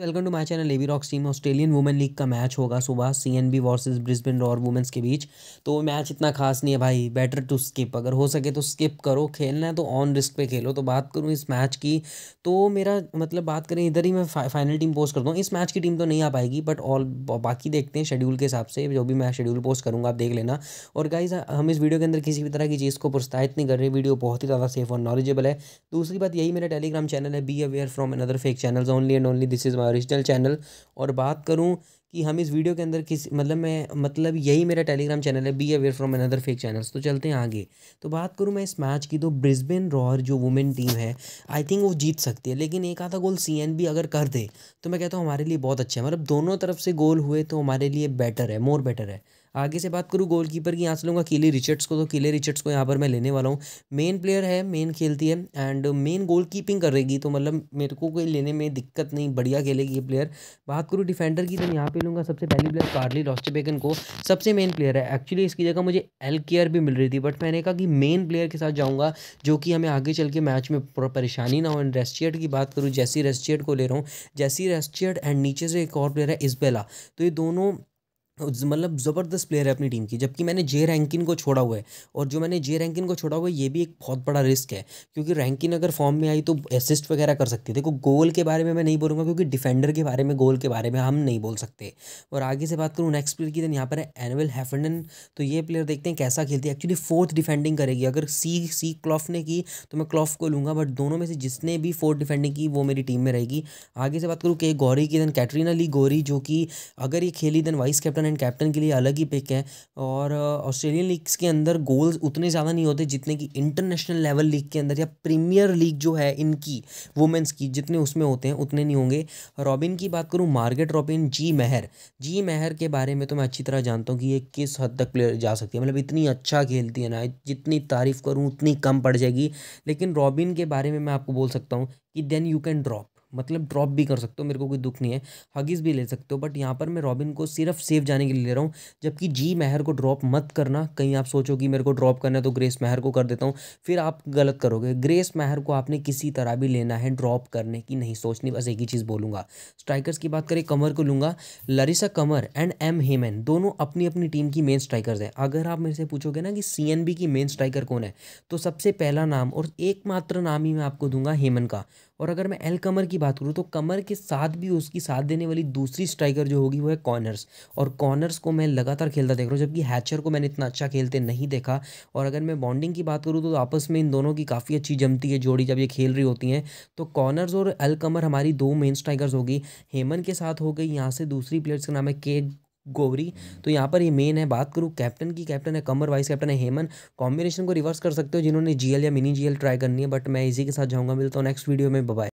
welcome to my channel AV rocks team Australian women league का match होगा सुबह C N B versus Brisbane और women's के बीच तो मैच इतना खास नहीं है भाई बेटर टू स्किप अगर हो सके तो स्किप करो खेलना है तो ऑन रिस्क पे खेलो तो बात करूँ इस मैच की तो मेरा मतलब बात करें इधर ही मैं फा, फाइनल टीम पोस्ट करता हूँ इस मैच की टीम तो नहीं आ पाएगी बट ऑल बाकी देखते हैं शेड्यूल के हिसाब से जो भी मैं शेड्यूल पोस्ट करूँगा आप देख लेना और गाइज हम इस वीडियो के अंदर किसी भी तरह की चीज़ को प्रोत्साहित नहीं कर रहे वीडियो बहुत ही ज़्यादा सेफ और नॉलेजेबल है दूसरी बात यही मेरा टेलीग्राम चैनल है be aware from another fake channel only and only this is original channel और बात करूँ कि हम इस वीडियो के अंदर किस मतलब मैं मतलब यही मेरा टेलीग्राम चैनल है be aware from another fake channels तो चलते हैं आगे तो बात करूँ मैं इस मैच की तो ब्रिस्बेन रॉयर जो वुमेन टीम है आई थिंक वो जीत सकती है लेकिन एक आधा गोल सी अगर कर दे तो मैं कहता हूँ हमारे लिए बहुत अच्छा है मतलब दोनों तरफ से गोल हुए तो हमारे लिए बेटर है मोर बेटर है आगे से बात करूँ गोलकीपर की यहाँ से लूँगा किले रिचर्ड्स को तो किले रिचर्ड्स को यहाँ पर मैं लेने वाला हूँ मेन प्लेयर है मेन खेलती है एंड मेन गोल कीपिंग करेगी तो मतलब मेरे को कोई लेने में दिक्कत नहीं बढ़िया खेलेगी ये प्लेयर बात करूँ डिफेंडर की तो यहाँ पे लूँगा सबसे पहली प्लेयर कार्ली रॉस्टेबेगन को सबसे मेन प्लेयर है एक्चुअली इसकी जगह मुझे एल केयर भी मिल रही थी बट मैंने कहा कि मेन प्लेयर के साथ जाऊँगा जो कि हमें आगे चल के मैच में परेशानी ना हो एंड रेस्टियट की बात करूँ जैसी रेस्टियट को ले रहा हूँ जैसी रेस्टियट एंड नीचे से एक और प्लेयर है इसबेला तो ये दोनों मतलब ज़बरदस्त प्लेयर है अपनी टीम की जबकि मैंने जे रैंकिन को छोड़ा हुआ है और जो मैंने जे रैंकिन को छोड़ा हुआ है ये भी एक बहुत बड़ा रिस्क है क्योंकि रैंकिन अगर फॉर्म में आई तो असिस्ट वगैरह कर सकती है देखो गोल के बारे में मैं नहीं बोलूँगा क्योंकि डिफेंडर के बारे में गोल के बारे में हम नहीं बोल सकते और आगे से बात करूँ नेक्स्ट प्लेयर की देन यहाँ पर है एनवेल हैफंडन तो ये प्लेयर देखते हैं कैसा खेलती है एक्चुअली फोर्थ डिफेंडिंग करेगी अगर सी सी क्लॉफ ने की तो मैं क्लॉफ को लूँगा बट दोनों में से जिसने भी फोर्थ डिफेंडिंग की वो मेरी टीम में रहेगी आगे से बात करूँ के गौरी की देन कैटरीना ली गौरी जो कि अगर ये खेली then vice captain and captain के लिए अलग ही पिक है और ऑस्ट्रेलियन uh, लीग्स के अंदर गोल्स उतने ज़्यादा नहीं होते जितने कि इंटरनेशनल लेवल लीग के अंदर या प्रीमियर लीग जो है इनकी वुमेंस की जितने उसमें होते हैं उतने नहीं होंगे रॉबिन की बात करूँ मार्गेट रॉबिन जी मेहर जी मेहर के बारे में तो मैं अच्छी तरह जानता हूँ कि ये किस हद तक प्लेयर जा सकती है मतलब इतनी अच्छा खेलती है ना जितनी तारीफ़ करूँ उतनी कम पड़ जाएगी लेकिन रॉबिन के बारे में मैं आपको बोल सकता हूँ कि देन यू कैन ड्रॉप मतलब ड्रॉप भी कर सकते हो मेरे को कोई दुख नहीं है हगीज़ भी ले सकते हो बट यहाँ पर मैं रॉबिन को सिर्फ सेफ जाने के लिए ले रहा हूँ जबकि जी मेहर को ड्रॉप मत करना कहीं आप सोचो कि मेरे को ड्रॉप करना है तो ग्रेस महर को कर देता हूँ फिर आप गलत करोगे ग्रेस महर को आपने किसी तरह भी लेना है ड्रॉप करने की नहीं सोचनी बस एक ही चीज़ बोलूँगा स्ट्राइकर्स की बात करें कमर को लूँगा लरिसा कमर एंड एम हेमन दोनों अपनी अपनी टीम की मेन स्ट्राइकर्स हैं अगर आप मेरे से पूछोगे ना कि सी की मेन स्ट्राइकर कौन है तो सबसे पहला नाम और एकमात्र नाम ही मैं आपको दूंगा हेमन का और अगर मैं एल कमर की बात करूँ तो कमर के साथ भी उसकी साथ देने वाली दूसरी स्ट्राइकर जो होगी वो है कॉर्नर्स और कॉर्नर्स को मैं लगातार खेलता देख रहा हूँ जबकि हैचर को मैंने इतना अच्छा खेलते नहीं देखा और अगर मैं बॉन्डिंग की बात करूँ तो आपस में इन दोनों की काफ़ी अच्छी जमती है जोड़ी जब ये खेल रही होती हैं तो कॉर्नर्स और एल कमर हमारी दो मेन स्ट्राइकर्स होगी हेमन के साथ हो गई यहाँ से दूसरी प्लेयर्स का नाम है के गोवरी तो यहाँ पर ये मेन है बात करूँ कैप्टन की कैप्टन है कमर वाइस कैप्टन है हेमन कॉम्बिनेशन को रिवर्स कर सकते हो जिन्होंने जीएल या मिनी जीएल ट्राई करनी है बट मैं इसी के साथ जाऊँगा मिलता हूँ नेक्स्ट वीडियो में बाय